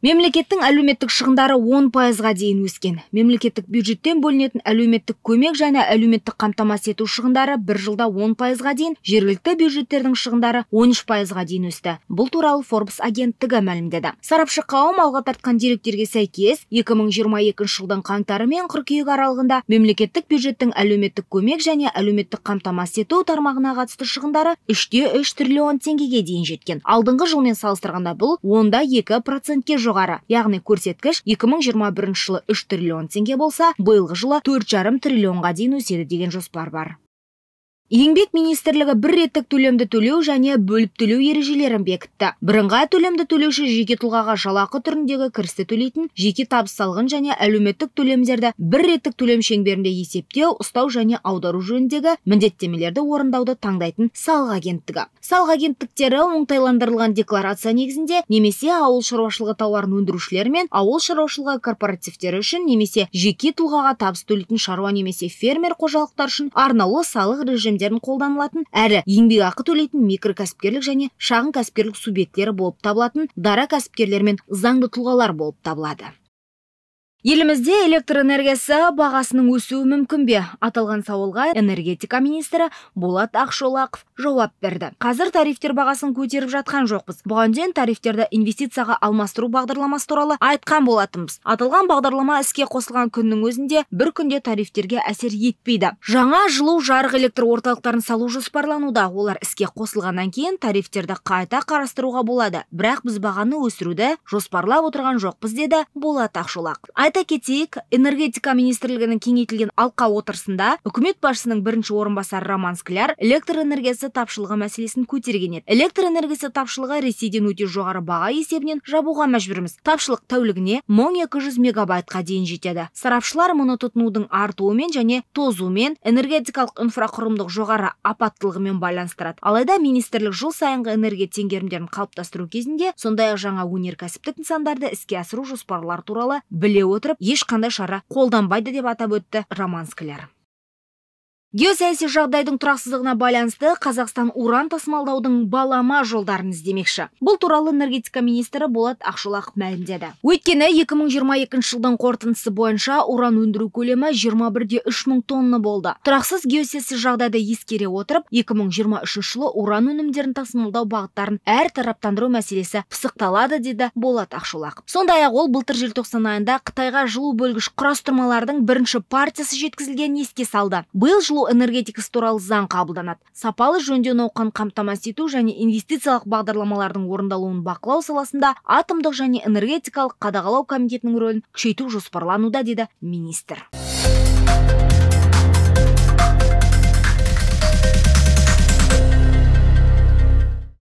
мемлекеттің әлеуметтік шығындары 10 пайызға дейін өскен мемлекеттік бюджеттен бөлінетін әлеуметтік көмек және әлеуметтік қамтамасыз ету шығындары бір жылда 10 пайызға дейін жергілікті бюджеттердің шығындары 13 пайызға дейін өсті бұл туралы Forbes агенттігі мәлімдеді сарапшы қауым алға тартқан деректерге сәйкес 2022 жылдың қаңтары мен қыркүйек аралығында мемлекеттік бюджеттің әлеуметтік көмек және әлеуметтік қамтамасыз ету тармағына қатысты шығындары 3.3 триллион теңгеге дейін жеткен алдыңғы жылмен салыстырғанда бұл 102 екі жоғары яғни көрсеткіш 2021 жылы 3 триллион теңге болса биылғы жылы 4,5 триллионға дейін өседі деген жоспар бар еңбек министрлігі бір реттік төлемді төлеу және бөліп төлеу ережелерін бекітті бірыңғай төлемді төлеуші жеке тұлғаға жалақы түріндегі кірісті төлейтін жеке табыс салығын және әлеуметтік төлемдерді бір реттік төлем шеңберінде есептеу ұстау және аудару жөніндегі міндеттемелерді орындауды таңдайтын салық агенттігі салық агенттіктері оңтайландырылған декларация негізінде немесе ауыл шаруашылығы тауарын өндірушілер мен ауыл шаруашылығы корпоративтері үшін немесе жеке тұлғаға табыс төлейтін шаруа немесе фермер қожалықтар үшін арнаулы салық режим төлемдерін қолданылатын әрі еңбекақы төлейтін микрокәсіпкерлік және шағын кәсіпкерлік субъектілері болып табылатын дара кәсіпкерлер мен заңды тұлғалар болып табылады елімізде электр энергиясы бағасының өсуі мүмкін бе аталған сауалға энергетика министрі болат ақшолақов жауап берді қазір тарифтер бағасын көтеріп жатқан жоқпыз бұған дейін тарифтерді инвестицияға алмастыру бағдарламасы туралы айтқан болатынбыз аталған бағдарлама іске қосылған күннің өзінде бір күнде тарифтерге әсер етпейді жаңа жылу жарық электр орталықтарын салу жоспарлануда олар іске қосылғаннан кейін тарифтерді қайта қарастыруға болады бірақ біз бағаны өсіруді жоспарлап отырған жоқпыз деді болат Ақшолақ айта кетейік энергетика министрлігінің кеңейтілген алқа отырысында үкімет басшысының бірінші орынбасары роман скляр электр энергиясы тапшылығы мәселесін көтерген еді электр энергиясы тапшылығы ресейден өте жоғары баға есебінен жабуға мәжбүрміз тапшылық тәулігіне мың екі жүз мегабайтқа дейін жетеді сарапшылар мұны тұтынудың артуымен және тозуымен энергетикалық инфрақұрылымдық жоғары апаттылығымен байланыстырады алайда министрлік жыл сайынғы энергия теңгерімдерін қалыптастыру кезінде сондай ақ жаңа өнеркәсіптік нысандарды іске асыру жоспарлары туралы біле отырып ешқандай шара қолданбайды деп атап өтті роман скляр геосаяси жағдайдың тұрақсыздығына байланысты қазақстан уран тасымалдаудың балама жолдарын іздемекші бұл туралы энергетика министрі болат ақшолақов мәлімдеді өйткені 2022 жылдың қорытындысы бойынша уран өндіру көлемі 21 де үш мың тонна болды тұрақсыз геосаяси жағдайды ескере отырып 2023 жылы уран өнімдерін тасымалдау бағыттарын әр тараптандыру мәселесі пысықталады деді болат ақшолақов сондай ақ ол былтыр желтоқсан айында қытайға жылу бөлгіш құрастырмалардың бірінші партиясы жеткізілгенін еске салды биыл жылу жылу энергетикасы туралы заң қабылданады сапалы жөндеу науқанын қамтамасыз ету және инвестициялық бағдарламалардың орындалуын бақылау саласында атомдық және энергетикалық қадағалау комитетінің рөлін күшейту жоспарлануда деді министр